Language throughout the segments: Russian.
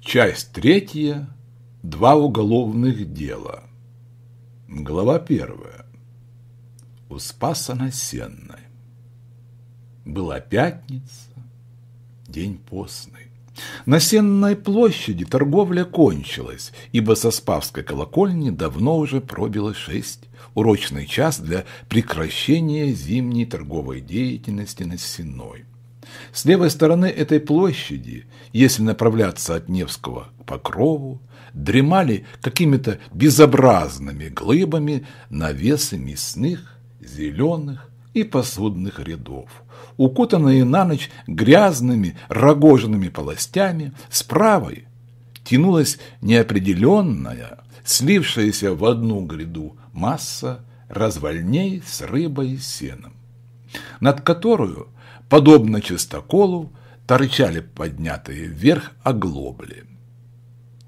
Часть третья. Два уголовных дела. Глава первая. У Спаса на Была пятница, день постный. На Сенной площади торговля кончилась, ибо со Спавской колокольни давно уже пробило шесть, урочный час для прекращения зимней торговой деятельности на Сенной. С левой стороны этой площади, если направляться от Невского к Покрову, дремали какими-то безобразными глыбами навесы мясных, зеленых и посудных рядов, укутанные на ночь грязными рогоженными полостями, с правой тянулась неопределенная, слившаяся в одну гряду масса развольней с рыбой и сеном, над которую – Подобно чистоколу, торчали поднятые вверх оглобли.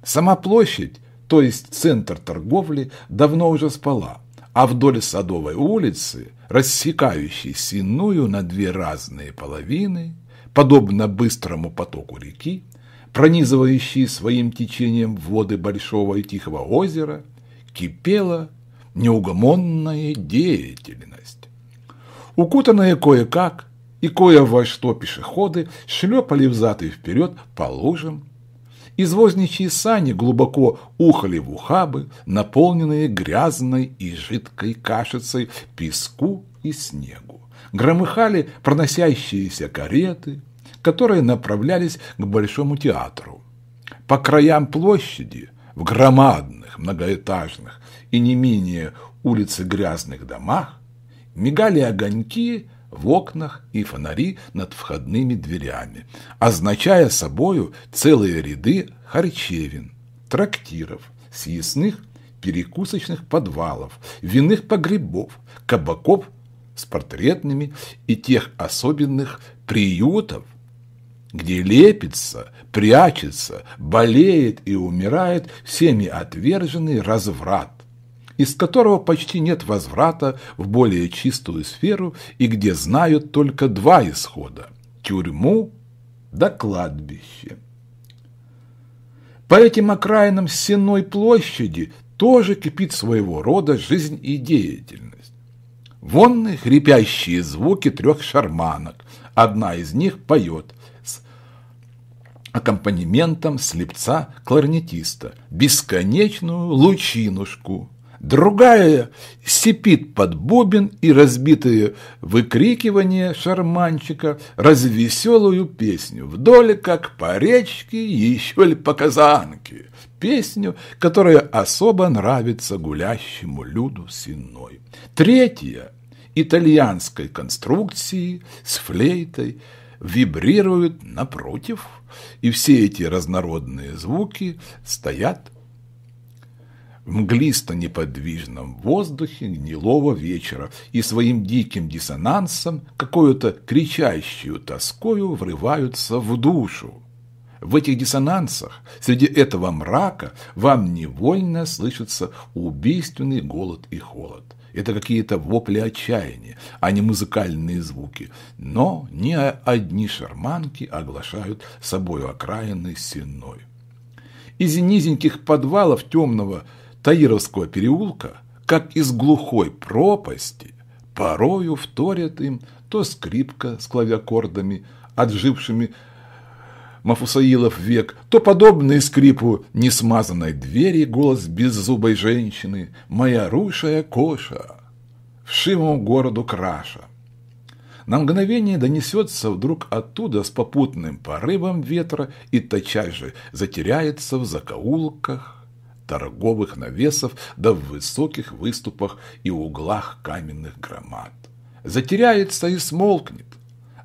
Сама площадь, то есть центр торговли, давно уже спала, а вдоль Садовой улицы, рассекающей синую на две разные половины, подобно быстрому потоку реки, пронизывающей своим течением воды Большого и Тихого озера, кипела неугомонная деятельность. Укутанные кое-как, и кое во что пешеходы шлепали взад и вперед по лужам. Извозничьи сани глубоко ухали в ухабы, наполненные грязной и жидкой кашицей, песку и снегу. Громыхали проносящиеся кареты, которые направлялись к Большому театру. По краям площади, в громадных, многоэтажных и не менее улицы грязных домах, мигали огоньки в окнах и фонари над входными дверями, означая собою целые ряды харчевин, трактиров, съестных перекусочных подвалов, винных погребов, кабаков с портретными и тех особенных приютов, где лепится, прячется, болеет и умирает всеми отверженный разврат, из которого почти нет возврата в более чистую сферу и где знают только два исхода – тюрьму да кладбище. По этим окраинам Сенной площади тоже кипит своего рода жизнь и деятельность. Вонны хрипящие звуки трех шарманок. Одна из них поет с аккомпанементом слепца-кларнетиста «Бесконечную лучинушку» другая сипит под бубен и разбитые выкрикивания шарманчика развеселую песню «Вдоль, как по речке, еще ли по казанке» песню, которая особо нравится гулящему люду синой. Третья итальянской конструкции с флейтой вибрирует напротив, и все эти разнородные звуки стоят в мглисто-неподвижном воздухе гнилого вечера и своим диким диссонансом, какую-то кричащую тоскою врываются в душу. В этих диссонансах, среди этого мрака, вам невольно слышится убийственный голод и холод. Это какие-то вопли отчаяния, а не музыкальные звуки. Но не одни шарманки оглашают собою окраины сенной. Из низеньких подвалов темного Таировского переулка, как из глухой пропасти, порою вторят им то скрипка с клавиакордами, отжившими Мафусаилов век, то подобный скрипу несмазанной двери голос беззубой женщины «Моя рушая коша» вшивому городу краша. На мгновение донесется вдруг оттуда с попутным порывом ветра и тотчас же затеряется в закоулках, торговых навесов да в высоких выступах и углах каменных громад. Затеряется и смолкнет.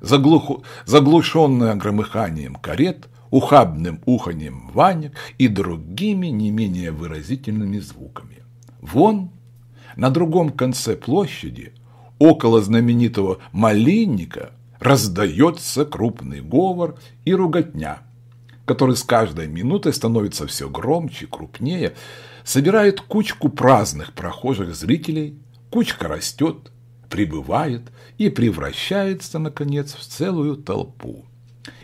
Заглух... Заглушенное громыханием карет, ухабным уханьем ванек и другими не менее выразительными звуками. Вон, на другом конце площади, около знаменитого малинника, раздается крупный говор и руготня – который с каждой минутой становится все громче, крупнее, собирает кучку праздных прохожих зрителей, кучка растет, прибывает и превращается, наконец, в целую толпу,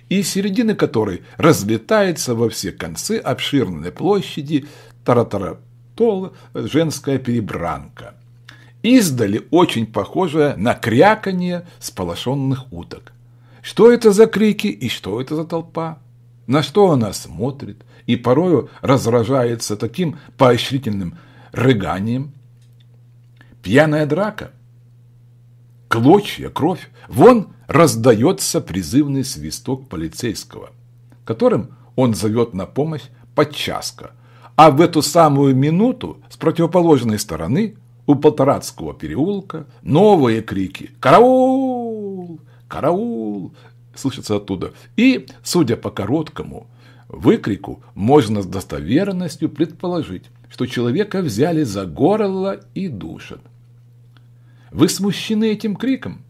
и середины которой разлетается во все концы обширной площади таратаратол женская перебранка, издали очень похожая на кряканье сполошенных уток. Что это за крики и что это за толпа? на что она смотрит, и порою разражается таким поощрительным рыганием. Пьяная драка, клочья, кровь. Вон раздается призывный свисток полицейского, которым он зовет на помощь подчаска. А в эту самую минуту с противоположной стороны у Полторацкого переулка новые крики «Караул! Караул!» слышится оттуда. И, судя по короткому выкрику, можно с достоверностью предположить, что человека взяли за горло и душат. Вы смущены этим криком?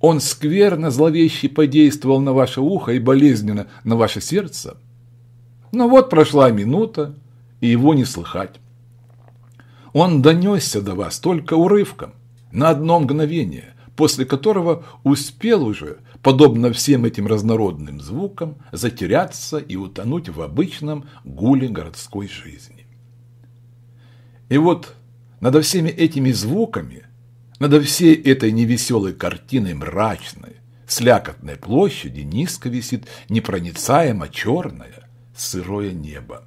Он скверно, зловеще подействовал на ваше ухо и болезненно на ваше сердце. Но вот прошла минута, и его не слыхать. Он донесся до вас только урывком, на одно мгновение после которого успел уже, подобно всем этим разнородным звукам, затеряться и утонуть в обычном гуле городской жизни. И вот надо всеми этими звуками, надо всей этой невеселой картиной мрачной, слякотной площади низко висит непроницаемо черное сырое небо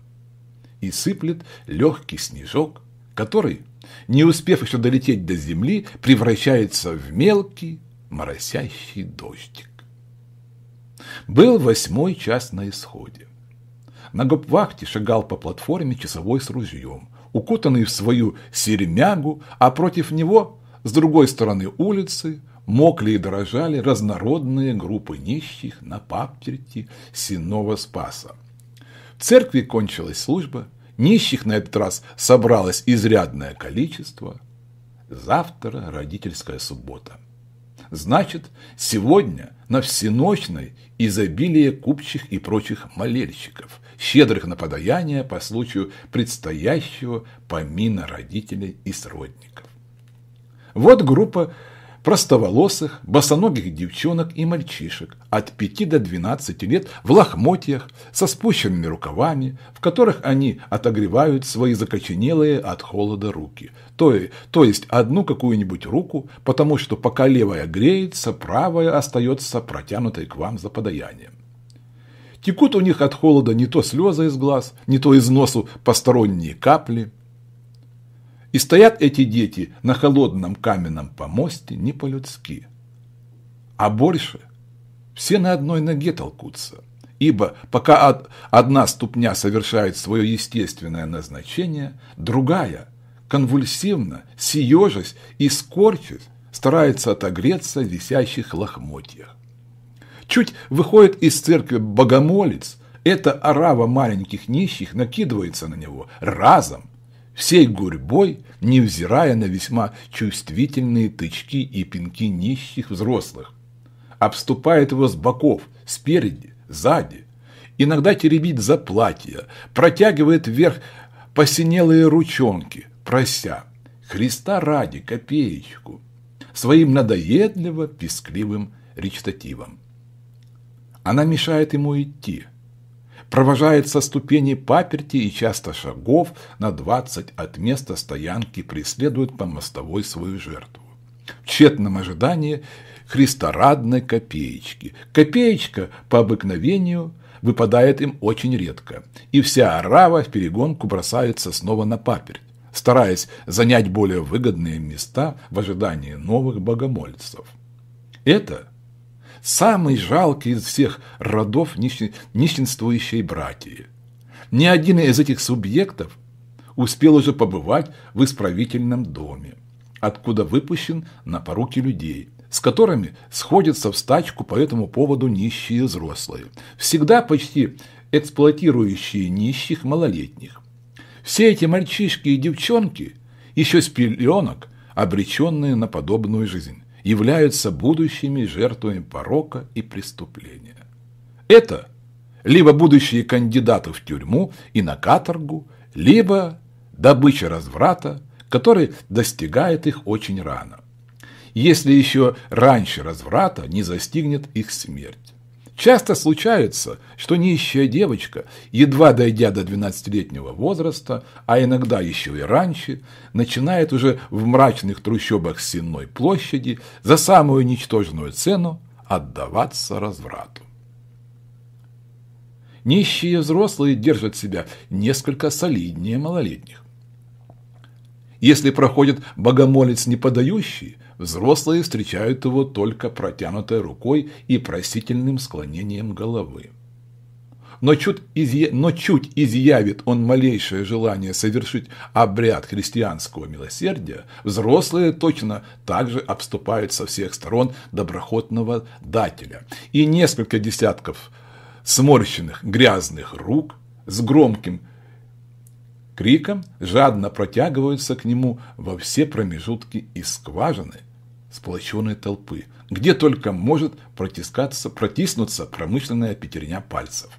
и сыплет легкий снежок, который не успев еще долететь до земли, превращается в мелкий моросящий дождик. Был восьмой час на исходе. На гопвахте шагал по платформе часовой с ружьем, укутанный в свою сермягу, а против него, с другой стороны улицы, мокли и дрожали разнородные группы нищих на паптерти Синого Спаса. В церкви кончилась служба, Нищих на этот раз собралось изрядное количество. Завтра родительская суббота. Значит, сегодня на всеночной изобилие купчих и прочих молельщиков, щедрых на подаяние по случаю предстоящего помина родителей и сродников. Вот группа простоволосых, босоногих девчонок и мальчишек от 5 до 12 лет в лохмотьях, со спущенными рукавами, в которых они отогревают свои закоченелые от холода руки. То, то есть одну какую-нибудь руку, потому что пока левая греется, правая остается протянутой к вам за подаянием. Текут у них от холода не то слезы из глаз, не то из носу посторонние капли – и стоят эти дети на холодном каменном помосте не по-людски. А больше все на одной ноге толкутся. Ибо пока од одна ступня совершает свое естественное назначение, другая, конвульсивно, съежась и скорчась, старается отогреться в висящих лохмотьях. Чуть выходит из церкви богомолец, эта орава маленьких нищих накидывается на него разом, всей гурьбой, невзирая на весьма чувствительные тычки и пинки нищих взрослых. Обступает его с боков, спереди, сзади. Иногда теребит за платье, протягивает вверх посинелые ручонки, прося «Христа ради копеечку» своим надоедливо-пескливым речитативом. Она мешает ему идти – провожает со ступени паперти и часто шагов на двадцать от места стоянки преследует по мостовой свою жертву. В тщетном ожидании христорадной копеечки. Копеечка по обыкновению выпадает им очень редко, и вся орава в перегонку бросается снова на паперть, стараясь занять более выгодные места в ожидании новых богомольцев. Это – самый жалкий из всех родов нищенствующей братьи. Ни один из этих субъектов успел уже побывать в исправительном доме, откуда выпущен на поруки людей, с которыми сходятся в стачку по этому поводу нищие взрослые, всегда почти эксплуатирующие нищих малолетних. Все эти мальчишки и девчонки, еще с пеленок, обреченные на подобную жизнь являются будущими жертвами порока и преступления. Это либо будущие кандидаты в тюрьму и на каторгу, либо добыча разврата, который достигает их очень рано. Если еще раньше разврата не застигнет их смерть. Часто случается, что нищая девочка, едва дойдя до 12-летнего возраста, а иногда еще и раньше, начинает уже в мрачных трущобах Сенной площади за самую ничтожную цену отдаваться разврату. Нищие взрослые держат себя несколько солиднее малолетних. Если проходит богомолец неподающий, Взрослые встречают его только протянутой рукой и просительным склонением головы. Но чуть, изъя... Но чуть изъявит он малейшее желание совершить обряд христианского милосердия, взрослые точно также обступают со всех сторон доброхотного дателя, и несколько десятков сморщенных грязных рук с громким криком жадно протягиваются к нему во все промежутки и скважины сплоченной толпы, где только может протискаться, протиснуться промышленная пятерня пальцев.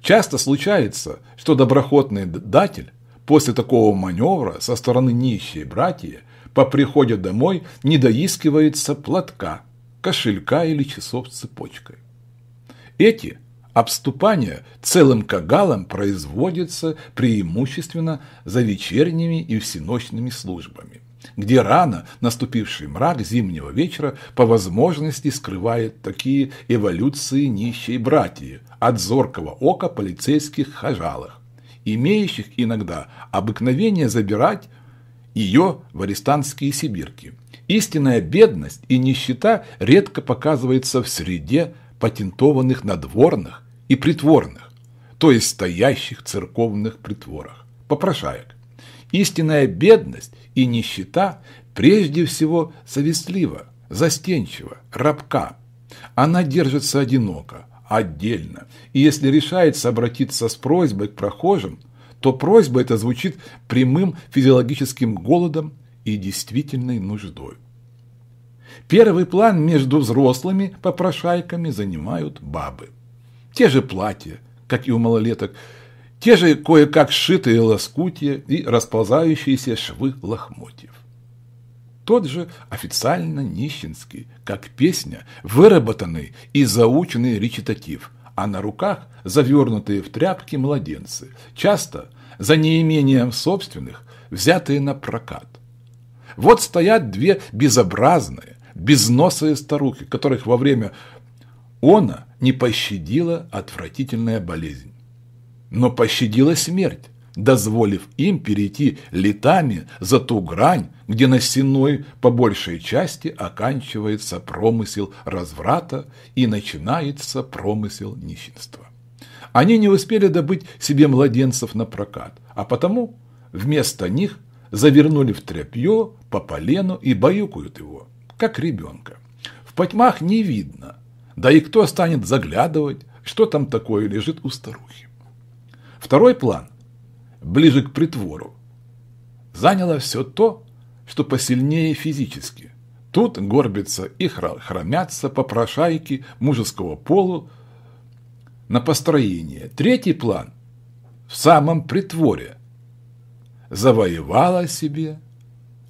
Часто случается, что доброходный датель после такого маневра со стороны нищие братья по приходе домой не доискивается платка, кошелька или часов с цепочкой. Эти Обступание целым кагалом производится преимущественно за вечерними и всеночными службами, где рано наступивший мрак зимнего вечера по возможности скрывает такие эволюции нищей братьи от зоркого ока полицейских хажалах, имеющих иногда обыкновение забирать ее в арестантские сибирки. Истинная бедность и нищета редко показывается в среде патентованных надворных, и притворных, то есть стоящих церковных притворах, попрошаек. Истинная бедность и нищета прежде всего совестлива, застенчива, рабка. Она держится одиноко, отдельно, и если решается обратиться с просьбой к прохожим, то просьба эта звучит прямым физиологическим голодом и действительной нуждой. Первый план между взрослыми попрошайками занимают бабы те же платья, как и у малолеток, те же кое-как сшитые лоскутья и расползающиеся швы лохмотьев. Тот же официально нищенский, как песня, выработанный и заученный речитатив, а на руках завернутые в тряпки младенцы, часто, за неимением собственных, взятые на прокат. Вот стоят две безобразные, безносые старухи, которых во время она не пощадила отвратительная болезнь, но пощадила смерть, дозволив им перейти летами за ту грань, где на сеной по большей части оканчивается промысел разврата и начинается промысел нищенства. Они не успели добыть себе младенцев на прокат, а потому вместо них завернули в тряпье по полену и баюкают его, как ребенка. В потьмах не видно, да и кто станет заглядывать, что там такое лежит у старухи? Второй план, ближе к притвору, заняло все то, что посильнее физически. Тут горбятся и хромятся попрошайки мужеского полу на построение. Третий план в самом притворе завоевала себе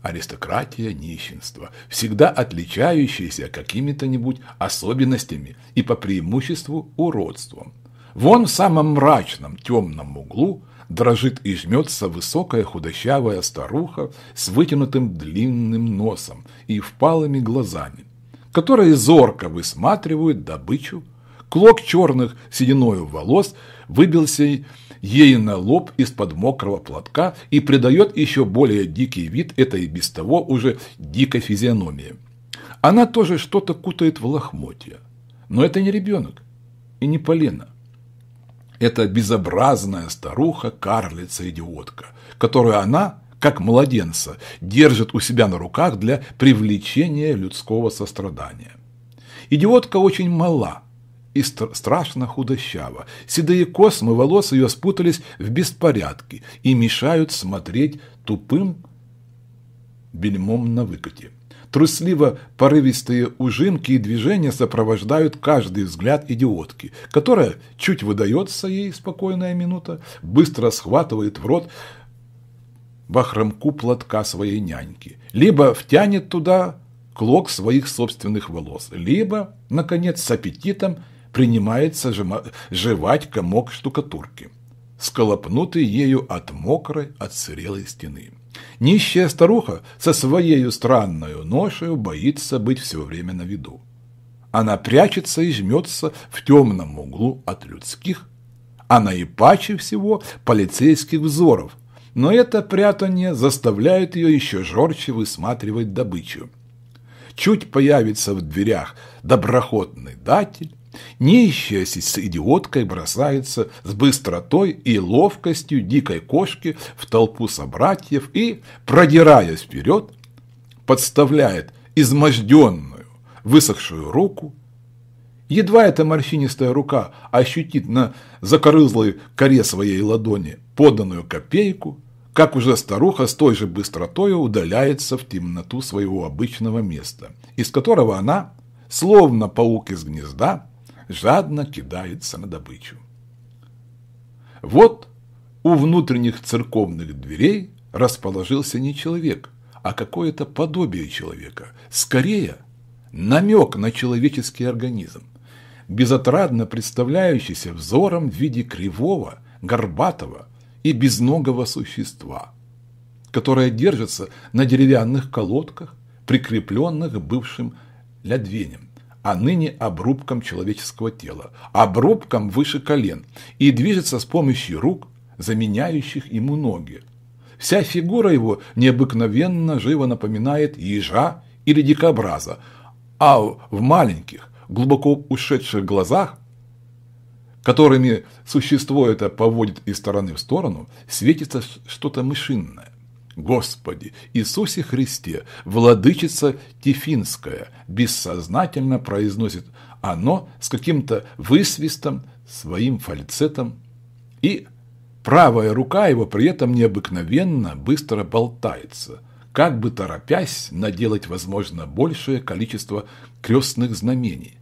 аристократия нищенство, всегда отличающиеся какими-то нибудь особенностями и по преимуществу уродством. Вон в самом мрачном темном углу дрожит и жмется высокая худощавая старуха с вытянутым длинным носом и впалыми глазами, которые зорко высматривают добычу. Клок черных сединою волос выбился ей на лоб из-под мокрого платка и придает еще более дикий вид этой без того уже дикой физиономии. Она тоже что-то кутает в лохмотья. Но это не ребенок и не полина. Это безобразная старуха-карлица-идиотка, которую она, как младенца, держит у себя на руках для привлечения людского сострадания. Идиотка очень мала – и стр страшно худощава. Седые космы волос ее спутались в беспорядке и мешают смотреть тупым бельмом на выкате. Трусливо порывистые ужимки и движения сопровождают каждый взгляд идиотки, которая, чуть выдается ей спокойная минута, быстро схватывает в рот бахромку платка своей няньки, либо втянет туда клок своих собственных волос, либо, наконец, с аппетитом принимается жевать комок штукатурки, сколопнутый ею от мокрой, отсырелой стены. Нищая старуха со своей странной ношею боится быть все время на виду. Она прячется и жмется в темном углу от людских, а наипаче всего полицейских взоров, но это прятание заставляет ее еще жорче высматривать добычу. Чуть появится в дверях доброходный датель, Нищаясь с идиоткой бросается с быстротой и ловкостью дикой кошки в толпу собратьев и, продираясь вперед, подставляет изможденную, высохшую руку. Едва эта морщинистая рука ощутит на закорызлой коре своей ладони поданную копейку, как уже старуха с той же быстротою удаляется в темноту своего обычного места, из которого она, словно паук из гнезда, жадно кидается на добычу. Вот у внутренних церковных дверей расположился не человек, а какое-то подобие человека, скорее намек на человеческий организм, безотрадно представляющийся взором в виде кривого, горбатого и безногого существа, которое держится на деревянных колодках, прикрепленных бывшим лядвенем а ныне обрубком человеческого тела, обрубком выше колен, и движется с помощью рук, заменяющих ему ноги. Вся фигура его необыкновенно живо напоминает ежа или дикобраза, а в маленьких, глубоко ушедших глазах, которыми существо это поводит из стороны в сторону, светится что-то мышинное. Господи Иисусе Христе, владычица Тифинская, бессознательно произносит оно с каким-то высвистом, своим фальцетом, и правая рука его при этом необыкновенно быстро болтается, как бы торопясь наделать, возможно, большее количество крестных знамений.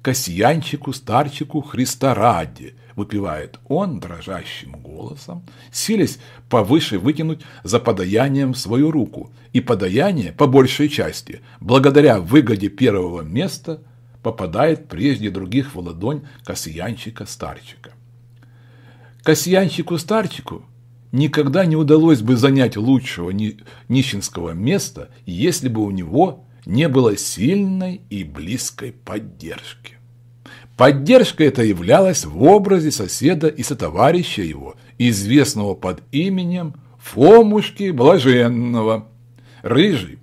Касьянчику, старчику, Христа ради – выпивает он дрожащим голосом, сились повыше вытянуть за подаянием свою руку, и подаяние, по большей части, благодаря выгоде первого места, попадает прежде других в ладонь касьянщика-старчика. Касьянщику-старчику никогда не удалось бы занять лучшего нищенского места, если бы у него не было сильной и близкой поддержки. Поддержка эта являлась в образе соседа и сотоварища его, известного под именем Фомушки Блаженного. Рыжий,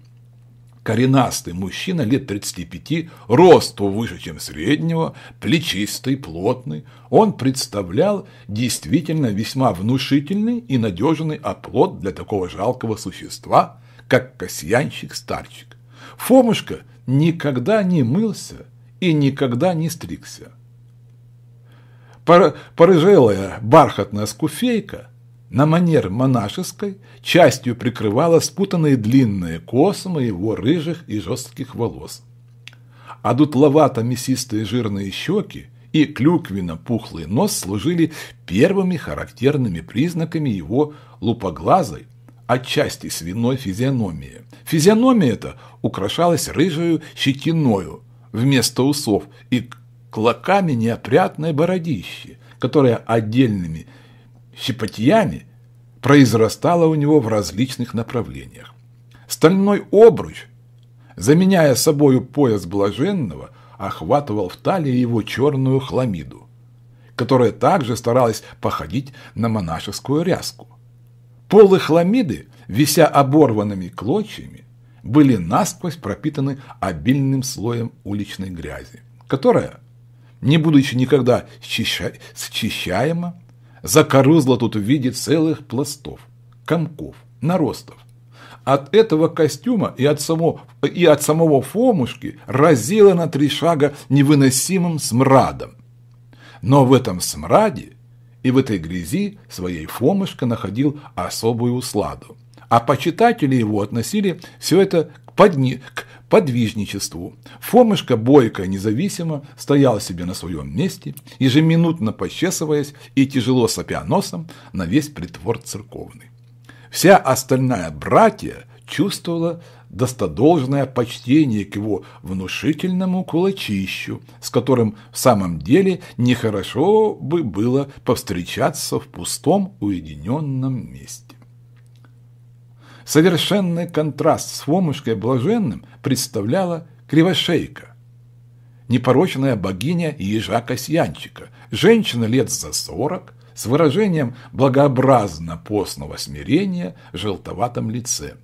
коренастый мужчина лет 35, росту выше, чем среднего, плечистый, плотный, он представлял действительно весьма внушительный и надежный оплот для такого жалкого существа, как касьянщик-старчик. Фомушка никогда не мылся, и никогда не стригся. Порыжелая бархатная скуфейка на манер монашеской частью прикрывала спутанные длинные космы его рыжих и жестких волос. А дутловато-мясистые жирные щеки и клюквенно-пухлый нос служили первыми характерными признаками его лупоглазой, отчасти свиной физиономии. Физиономия эта украшалась рыжую щетиною вместо усов и клоками неопрятное бородище, которое отдельными щепотьями произрастало у него в различных направлениях. Стальной обруч, заменяя собою пояс блаженного, охватывал в талии его черную хламиду, которая также старалась походить на монашескую ряску. Полы хламиды, вися оборванными клочьями, были насквозь пропитаны обильным слоем уличной грязи, которая, не будучи никогда счищаема, закорузла тут в виде целых пластов, комков, наростов. От этого костюма и от, само, и от самого Фомушки разило на три шага невыносимым смрадом. Но в этом смраде и в этой грязи своей Фомушка находил особую усладу а почитатели его относили все это к, подни... к подвижничеству. Фомышка бойко независимо стоял себе на своем месте, ежеминутно почесываясь и тяжело сопя носом на весь притвор церковный. Вся остальная братья чувствовала достодолжное почтение к его внушительному кулачищу, с которым в самом деле нехорошо бы было повстречаться в пустом уединенном месте. Совершенный контраст с Фомушкой Блаженным представляла Кривошейка, непорочная богиня ежа-касьянчика, женщина лет за сорок, с выражением благообразно постного смирения в желтоватом лице.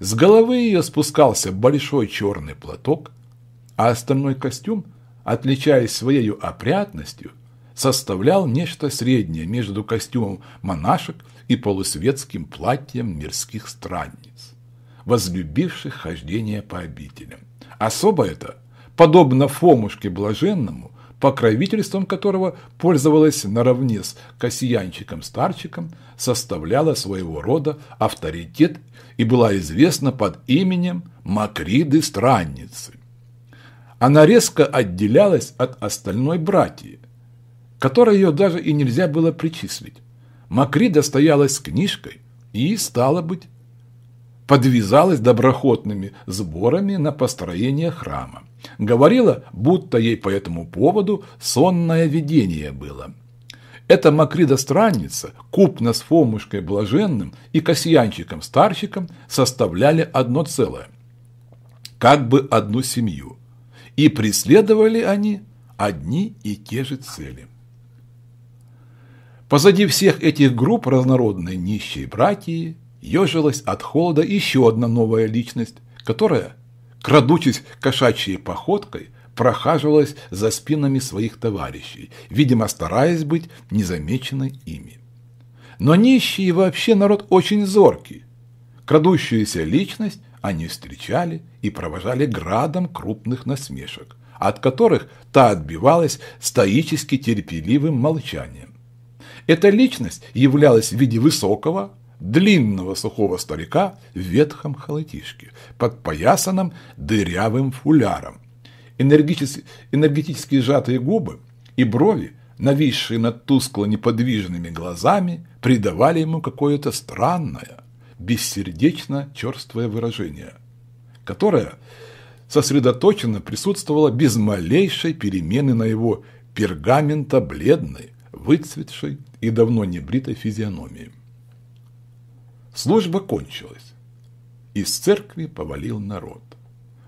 С головы ее спускался большой черный платок, а остальной костюм, отличаясь своей опрятностью, составлял нечто среднее между костюмом монашек и полусветским платьям мирских странниц, возлюбивших хождение по обителям. Особо это, подобно Фомушке Блаженному, покровительством которого пользовалась наравне с Касьянчиком-старчиком, составляла своего рода авторитет и была известна под именем Макриды-странницы. Она резко отделялась от остальной братьи, которой ее даже и нельзя было причислить. Макрида стоялась с книжкой и, стало быть, подвязалась доброхотными сборами на построение храма. Говорила, будто ей по этому поводу сонное видение было. Эта Макрида-странница, купно с Фомушкой Блаженным и Касьянчиком-старщиком составляли одно целое, как бы одну семью, и преследовали они одни и те же цели. Позади всех этих групп разнородной нищие братьи ежилась от холода еще одна новая личность, которая, крадучись кошачьей походкой, прохаживалась за спинами своих товарищей, видимо, стараясь быть незамеченной ими. Но нищие вообще народ очень зоркий. Крадущуюся личность они встречали и провожали градом крупных насмешек, от которых та отбивалась стоически терпеливым молчанием. Эта личность являлась в виде высокого, длинного сухого старика в ветхом халатишке, подпоясанном дырявым фуляром. энергически энергетически сжатые губы и брови, нависшие над тускло неподвижными глазами, придавали ему какое-то странное, бессердечно-черствое выражение, которое сосредоточенно присутствовало без малейшей перемены на его пергамента бледной, выцветшей и давно не бритой физиономии. Служба кончилась. Из церкви повалил народ.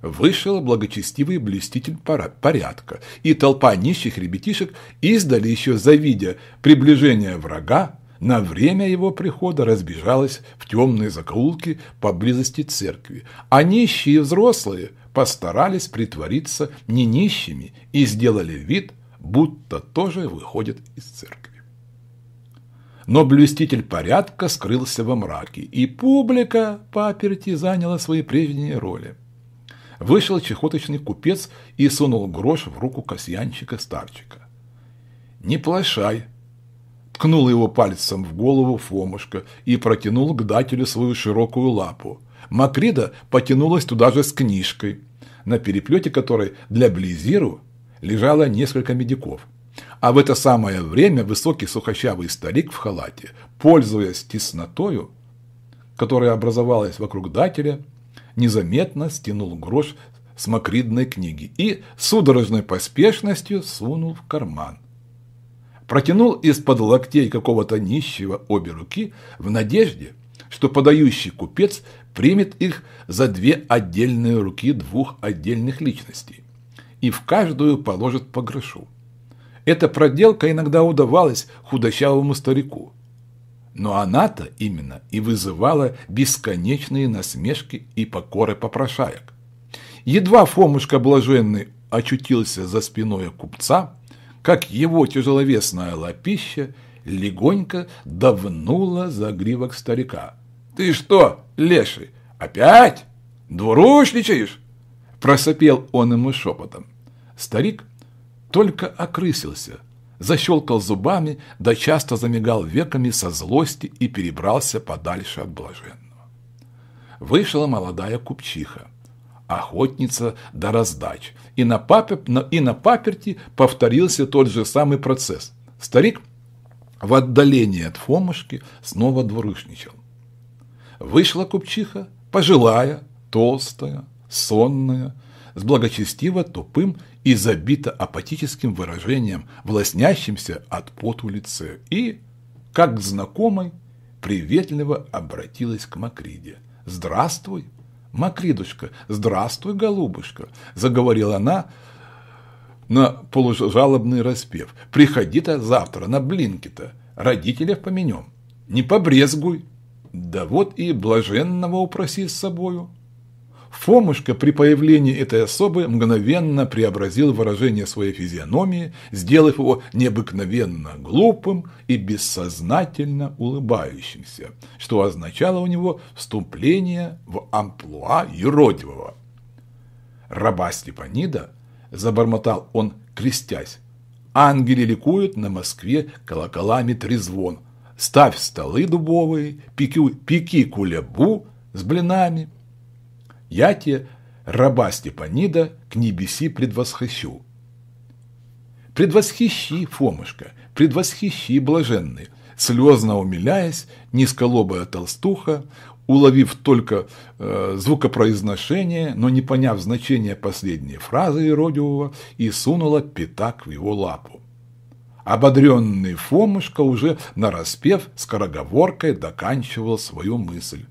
Вышел благочестивый блеститель порядка, и толпа нищих ребятишек издали еще, завидя приближение врага, на время его прихода разбежалась в темные закоулки поблизости церкви, а нищие взрослые постарались притвориться не нищими и сделали вид, будто тоже выходит из церкви. Но блюститель порядка скрылся во мраке, и публика паперти заняла свои прежние роли. Вышел чехоточный купец и сунул грош в руку касьянчика-старчика. «Не плашай!» Ткнул его пальцем в голову Фомушка и протянул к дателю свою широкую лапу. Макрида потянулась туда же с книжкой, на переплете которой для Близиру лежало несколько медиков. А в это самое время высокий сухощавый старик в халате, пользуясь теснотою, которая образовалась вокруг дателя, незаметно стянул грош с макридной книги и судорожной поспешностью сунул в карман. Протянул из-под локтей какого-то нищего обе руки в надежде, что подающий купец примет их за две отдельные руки двух отдельных личностей и в каждую положит по грошу. Эта проделка иногда удавалась худощавому старику. Но она-то именно и вызывала бесконечные насмешки и покоры попрошаек. Едва Фомушка Блаженный очутился за спиной купца, как его тяжеловесная лапища легонько давнула за гривок старика. «Ты что, леший, опять? Двурушничаешь?» Просопел он ему шепотом. Старик только окрысился, защелкал зубами, да часто замигал веками со злости и перебрался подальше от блаженного. Вышла молодая купчиха, охотница до раздач, и на, папе, и на паперти повторился тот же самый процесс. Старик в отдалении от Фомушки снова двурышничал. Вышла купчиха, пожилая, толстая, сонная, с благочестиво тупым и забито апатическим выражением, власнящимся от поту лице, и, как к знакомой, приветливо обратилась к Макриде. «Здравствуй, Макридочка! Здравствуй, голубушка!» – заговорила она на полужалобный распев. «Приходи-то завтра на блинки-то, родителей поменем, не побрезгуй, да вот и блаженного упроси с собою». Фомушка при появлении этой особы мгновенно преобразил выражение своей физиономии, сделав его необыкновенно глупым и бессознательно улыбающимся, что означало у него вступление в амплуа юродивого. «Раба Степанида?» – забормотал он, крестясь. «Ангели ликуют на Москве колоколами трезвон. Ставь столы дубовые, пеки, пеки кулебу с блинами». Я те, раба Степанида, к небеси предвосхищу. Предвосхищи, Фомушка, предвосхищи, блаженный, слезно умиляясь, низколобая толстуха, уловив только э, звукопроизношение, но не поняв значения последней фразы Иродиова, и сунула пятак в его лапу. Ободренный Фомушка уже нараспев скороговоркой доканчивал свою мысль.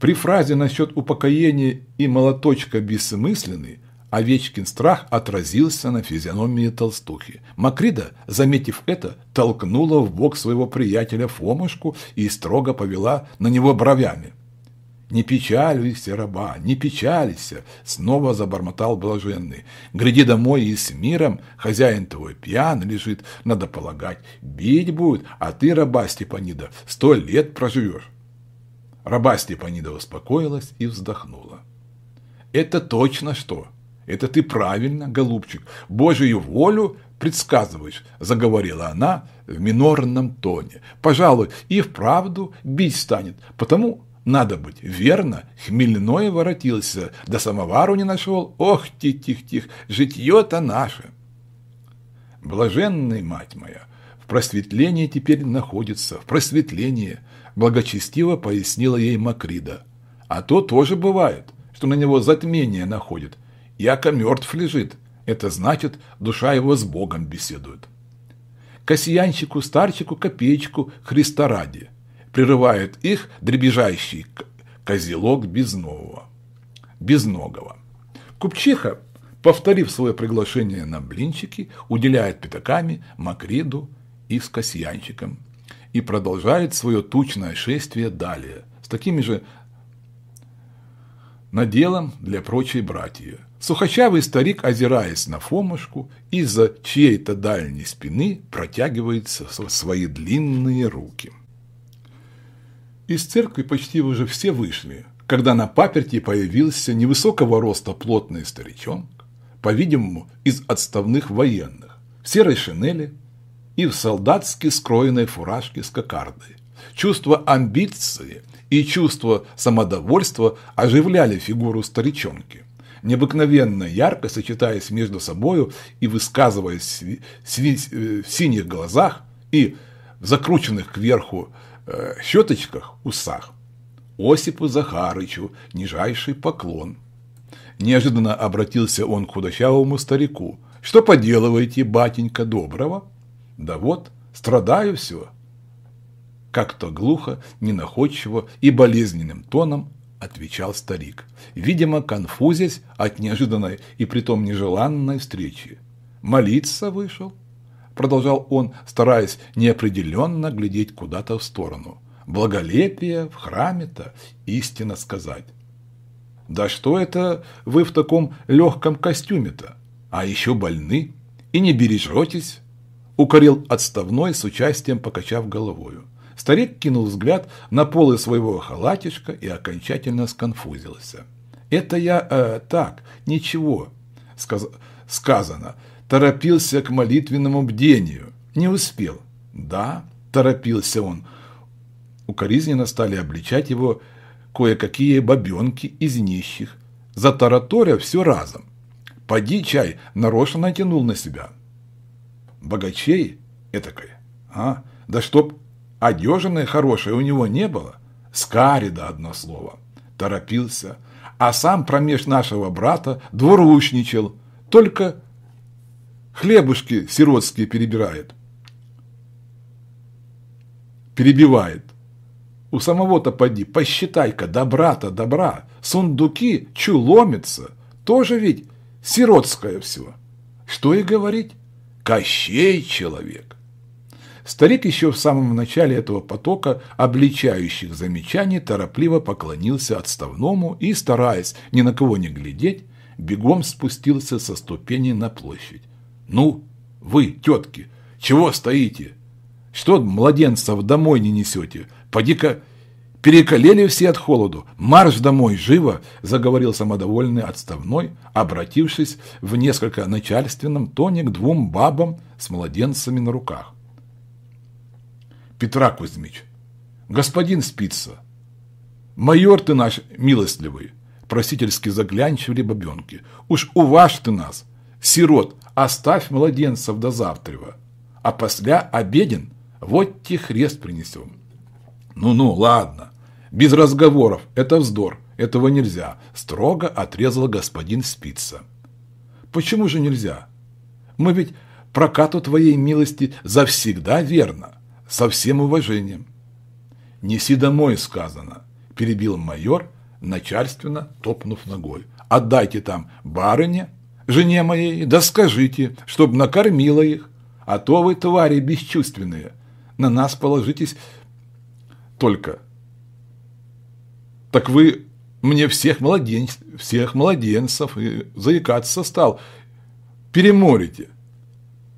При фразе насчет упокоения и молоточка бессмысленный, Овечкин страх отразился на физиономии толстухи. Макрида, заметив это, толкнула в бок своего приятеля Фомушку и строго повела на него бровями. «Не печалься, раба, не печалься!» — снова забормотал блаженный. «Гряди домой и с миром, хозяин твой пьян лежит, надо полагать, бить будет, а ты, раба Степанида, сто лет проживешь». Раба Степанида успокоилась и вздохнула. «Это точно что? Это ты правильно, голубчик, Божию волю предсказываешь», – заговорила она в минорном тоне. «Пожалуй, и вправду бить станет, потому надо быть верно, хмельное воротился, да самовару не нашел. Ох, тих-тих-тих, житье-то наше. Блаженная мать моя, в просветлении теперь находится, в просветлении – Благочестиво пояснила ей Макрида. А то тоже бывает, что на него затмение находит. Яко мертв лежит. Это значит, душа его с Богом беседует. Касьянщику-старчику копеечку Христа ради. Прерывает их дребезжащий козелок безнового. Безногого. Купчиха, повторив свое приглашение на блинчики, уделяет пятаками Макриду и с Касьянщиком и продолжает свое тучное шествие далее, с такими же наделом для прочей братья. Сухощавый старик, озираясь на Фомушку, из-за чьей-то дальней спины протягивается свои длинные руки. Из церкви почти уже все вышли, когда на паперти появился невысокого роста плотный старичок, по-видимому, из отставных военных, в серой шинели, и в солдатски скроенной фуражке с кокардой. Чувство амбиции и чувство самодовольства оживляли фигуру старичонки. Необыкновенно ярко сочетаясь между собою и высказываясь э, в синих глазах и в закрученных кверху э, щеточках усах. Осипу Захарычу нижайший поклон. Неожиданно обратился он к худощавому старику. «Что поделываете, батенька доброго?» Да вот, страдаю все. Как-то глухо, ненаходчиво и болезненным тоном отвечал старик, видимо, конфузясь от неожиданной и притом нежеланной встречи. «Молиться вышел?» – продолжал он, стараясь неопределенно глядеть куда-то в сторону. «Благолепие в храме-то, истинно сказать». «Да что это вы в таком легком костюме-то? А еще больны? И не бережетесь?» укорил отставной с участием, покачав головою. Старик кинул взгляд на полы своего халатишка и окончательно сконфузился. «Это я э, так, ничего», сказ сказано, торопился к молитвенному бдению. Не успел. Да, торопился он. Укоризненно стали обличать его кое-какие бабенки из нищих. за Затараторя все разом. Поди чай, нарочно натянул на себя богачей этакой, а? Да чтоб одежины хорошей у него не было, скарида одно слово, торопился, а сам промеж нашего брата двуручничал, только хлебушки сиротские перебирает. Перебивает. У самого-то поди, посчитай-ка, добра-то добра, сундуки чуломятся, тоже ведь сиротское все. Что и говорить. Кощей человек. Старик еще в самом начале этого потока обличающих замечаний торопливо поклонился отставному и, стараясь ни на кого не глядеть, бегом спустился со ступени на площадь. «Ну, вы, тетки, чего стоите? Что младенцев домой не несете? Поди-ка Переколели все от холоду. Марш домой, живо!» – заговорил самодовольный отставной, обратившись в несколько начальственном тоне к двум бабам с младенцами на руках. «Петра Кузьмич, господин спится. Майор ты наш милостливый!» – просительски заглянчивали бабенки. «Уж уваж ты нас, сирот, оставь младенцев до завтрава, а после обеден, вот те хрест принесем». «Ну-ну, ладно, «Без разговоров, это вздор, этого нельзя», – строго отрезал господин Спица. «Почему же нельзя? Мы ведь прокату твоей милости завсегда верно, со всем уважением». «Неси домой», – сказано, – перебил майор, начальственно топнув ногой. «Отдайте там барыне, жене моей, да скажите, чтоб накормила их, а то вы, твари бесчувственные, на нас положитесь только». Так вы мне всех, младенц, всех младенцев и заикаться стал. Переморите.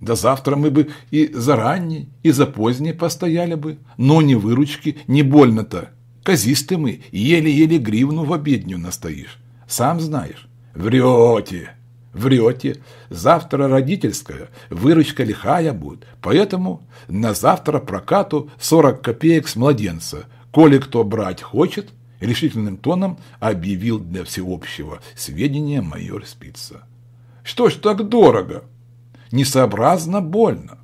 Да завтра мы бы и заранее, и за поздней постояли бы, но не выручки, не больно-то. Казисты мы, еле-еле гривну в обедню настоишь. Сам знаешь. Врете, врете. Завтра родительская, выручка лихая будет. Поэтому на завтра прокату 40 копеек с младенца. Коли кто брать хочет – решительным тоном объявил для всеобщего сведения майор Спица. «Что ж так дорого? Несообразно больно.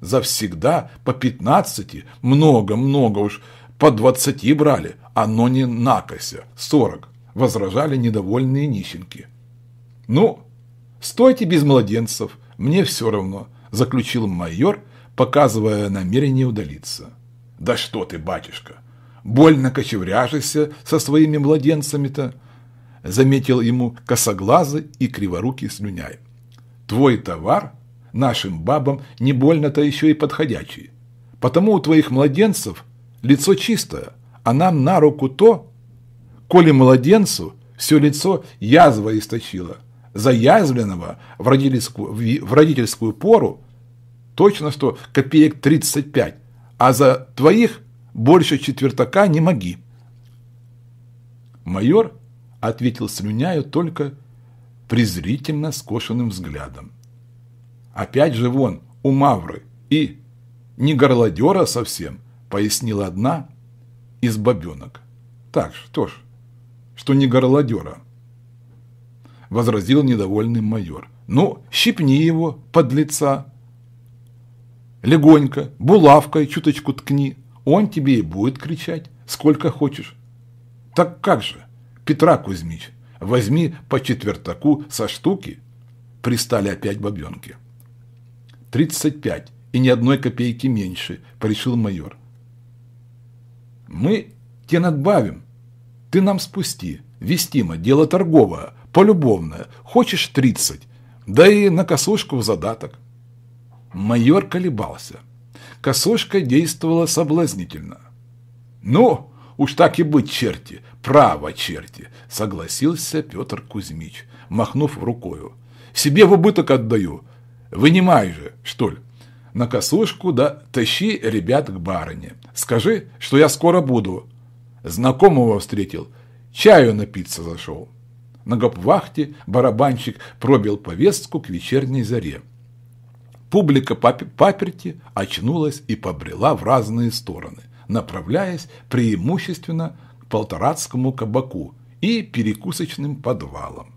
Завсегда по пятнадцати, много-много уж, по двадцати брали, оно не накося, сорок», – возражали недовольные нищенки. «Ну, стойте без младенцев, мне все равно», – заключил майор, показывая намерение удалиться. «Да что ты, батюшка!» больно кочевряжешься со своими младенцами-то», – заметил ему косоглазый и криворукий слюняй. «Твой товар нашим бабам не больно-то еще и подходящий. потому у твоих младенцев лицо чистое, а нам на руку то, коли младенцу все лицо язва источило, заязвленного в родительскую, в родительскую пору, точно что копеек 35, а за твоих больше четвертака не моги. Майор ответил слюняю только презрительно скошенным взглядом. Опять же вон, у Мавры, и не горлодера совсем, пояснила одна из бабенок. Так что ж, что не горлодера, возразил недовольный майор. Ну, щипни его, под лица, легонько, булавкой чуточку ткни, он тебе и будет кричать, сколько хочешь. Так как же, Петра Кузьмич, возьми по четвертаку со штуки. Пристали опять бабенки. Тридцать пять и ни одной копейки меньше, порешил майор. Мы тебе надбавим. Ты нам спусти. Вестимо, дело торговое, полюбовное. Хочешь тридцать, да и на косушку в задаток. Майор колебался косушка действовала соблазнительно. «Ну, уж так и быть, черти, право, черти!» – согласился Петр Кузьмич, махнув рукою. «Себе в убыток отдаю. Вынимай же, что ли!» «На косушку, да тащи ребят к барыне. Скажи, что я скоро буду». Знакомого встретил, чаю напиться зашел. На гопвахте барабанщик пробил повестку к вечерней заре. Публика паперти очнулась и побрела в разные стороны, направляясь преимущественно к полторацкому кабаку и перекусочным подвалам.